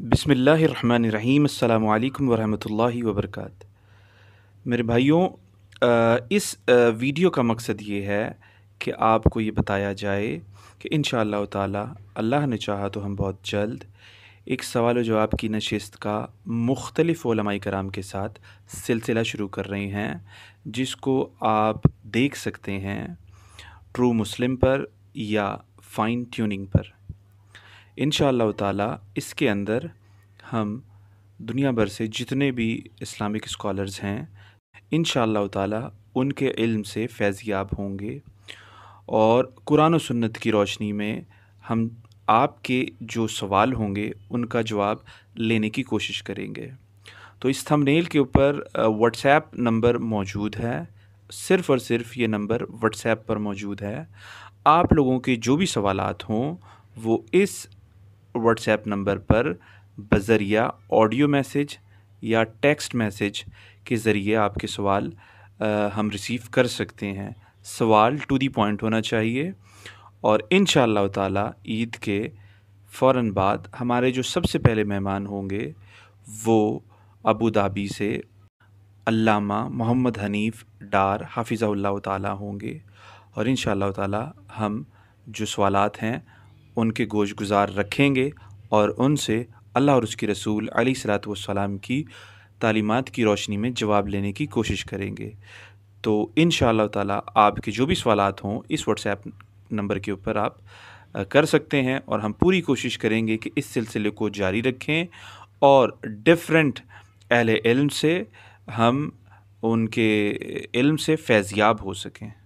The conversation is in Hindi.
बसमीम् अल्लाम वरहमतुल्लाहि वर्क मेरे भाइयों इस वीडियो का मकसद ये है कि आपको ये बताया जाए कि इन ताला अल्लाह ने चाहा तो हम बहुत जल्द एक सवाल व जवाब की नशस्त का मुख्तलिफ़ कराम के साथ सिलसिला शुरू कर रहे हैं जिसको आप देख सकते हैं ट्रू मुस्लिम पर या फ़ाइन ट्यूनिंग पर इन ताला इसके अंदर हम दुनिया भर से जितने भी इस्लामिक स्कॉलर्स हैं इन ताला उनके इल्म से फैज़याब होंगे और कुरान सुन्नत की रोशनी में हम आपके जो सवाल होंगे उनका जवाब लेने की कोशिश करेंगे तो इस थंबनेल के ऊपर व्हाट्सएप नंबर मौजूद है सिर्फ़ और सिर्फ ये नंबर व्हाट्सएप पर मौजूद है आप लोगों के जो भी सवालात हों वो इस व्हाट्सएप नंबर पर बज़रिया ऑडियो मैसेज या टेक्स्ट मैसेज के ज़रिए आपके सवाल हम रिसीव कर सकते हैं सवाल टू दी पॉइंट होना चाहिए और इन ताला ईद के फ़ौर बाद हमारे जो सबसे पहले मेहमान होंगे वो अबू धाबी से अल्लामा मोहम्मद हनीफ़ डार हाफिज़ा ताला होंगे और इन ताला हम जो सवालत हैं उनके गोश गुजार रखेंगे और उनसे अल्लाह और उसके रसूल अली सलात वसलाम की तालीमत की रोशनी में जवाब लेने की कोशिश करेंगे तो इन ताला आपके जो भी सवाल हों इस व्हाट्सएप नंबर के ऊपर आप कर सकते हैं और हम पूरी कोशिश करेंगे कि इस सिलसिले को जारी रखें और डिफरेंट अहल इल्म से हम उनके इल्म से फैज़याब हो सकें